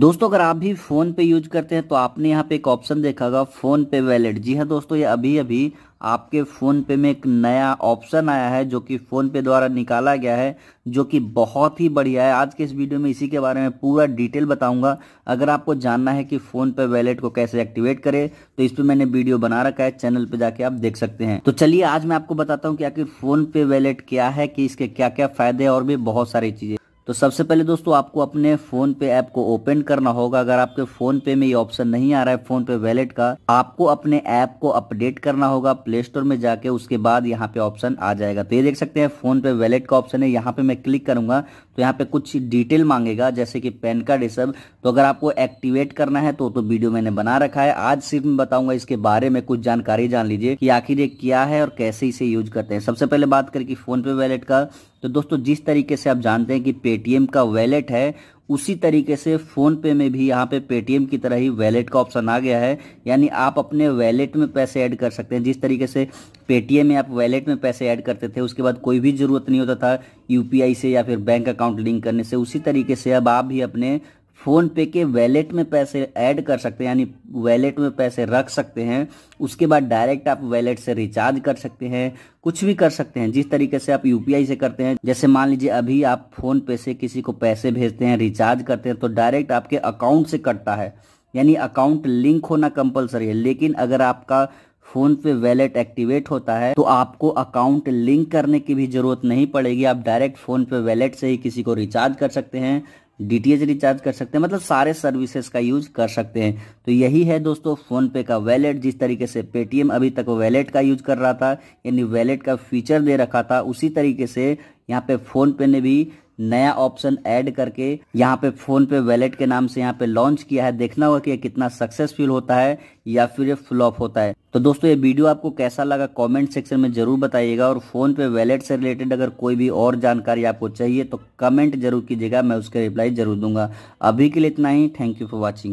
दोस्तों अगर आप भी फ़ोन पे यूज करते हैं तो आपने यहाँ पे एक ऑप्शन देखा होगा फ़ोन पे वैलेट जी हाँ दोस्तों ये अभी अभी आपके फ़ोन पे में एक नया ऑप्शन आया है जो कि फ़ोन पे द्वारा निकाला गया है जो कि बहुत ही बढ़िया है आज के इस वीडियो में इसी के बारे में पूरा डिटेल बताऊंगा अगर आपको जानना है कि फ़ोन पे वैलेट को कैसे एक्टिवेट करें तो इस पर मैंने वीडियो बना रखा है चैनल पे जाके आप देख सकते हैं तो चलिए आज मैं आपको बताता हूँ कि आखिर फ़ोन पे वैलेट क्या है कि इसके क्या क्या फ़ायदे और भी बहुत सारी चीज़ें तो सबसे पहले दोस्तों आपको अपने फोन पे ऐप को ओपन करना होगा अगर आपके फोन पे में ये ऑप्शन नहीं आ रहा है फोन पे वैलेट का आपको अपने ऐप को अपडेट करना होगा प्ले स्टोर में जाके उसके बाद यहाँ पे ऑप्शन आ जाएगा तो ये देख सकते हैं फोन पे वैलेट का ऑप्शन है यहाँ पे मैं क्लिक करूंगा तो यहाँ पे कुछ डिटेल मांगेगा जैसे कि पैन कार्ड ये सब तो अगर आपको एक्टिवेट करना है तो, तो वीडियो मैंने बना रखा है आज सिर्फ मैं बताऊंगा इसके बारे में कुछ जानकारी जान लीजिए कि आखिर ये क्या है और कैसे इसे यूज करते हैं सबसे पहले बात करें कि फोन पे वैलेट का तो दोस्तों जिस तरीके से आप जानते हैं कि पेटीएम का वैलेट है उसी तरीके से फ़ोन पे में भी यहाँ पे पेटीएम की तरह ही वैलेट का ऑप्शन आ गया है यानी आप अपने वैलेट में पैसे ऐड कर सकते हैं जिस तरीके से पेटीएम में आप वैलेट में पैसे ऐड करते थे उसके बाद कोई भी ज़रूरत नहीं होता था यूपीआई से या फिर बैंक अकाउंट लिंक करने से उसी तरीके से अब आप भी अपने फ़ोन पे के वैलेट में पैसे ऐड कर सकते हैं यानी वैलेट में पैसे रख सकते हैं उसके बाद डायरेक्ट आप वैलेट से रिचार्ज कर सकते हैं कुछ भी कर सकते हैं जिस तरीके से आप यूपीआई से करते हैं जैसे मान लीजिए अभी आप फ़ोन पे से किसी को पैसे भेजते हैं रिचार्ज करते हैं तो डायरेक्ट आपके अकाउंट से कटता है यानी अकाउंट लिंक होना कंपलसरी है लेकिन अगर आपका फोन पे वैलेट एक्टिवेट होता है तो आपको अकाउंट लिंक करने की भी जरूरत नहीं पड़ेगी आप डायरेक्ट फोन पे वैलेट से ही किसी को रिचार्ज कर सकते हैं डीटीएच रिचार्ज कर सकते हैं मतलब सारे सर्विसेज का यूज कर सकते हैं तो यही है दोस्तों फोन पे का वैलेट जिस तरीके से पेटीएम अभी तक वैलेट का यूज कर रहा था यानी वैलेट का फीचर दे रखा था उसी तरीके से यहाँ पे फोन पे ने भी नया ऑप्शन ऐड करके यहाँ पे फोन पे वैलेट के नाम से यहाँ पे लॉन्च किया है देखना होगा कि ये कितना सक्सेसफुल होता है या फिर ये फ्लॉप होता है तो दोस्तों ये वीडियो आपको कैसा लगा कमेंट सेक्शन में जरूर बताइएगा और फोन पे वैलेट से रिलेटेड अगर कोई भी और जानकारी आपको चाहिए तो कमेंट जरूर कीजिएगा मैं उसका रिप्लाई जरूर दूंगा अभी के लिए इतना ही थैंक यू फॉर वॉचिंग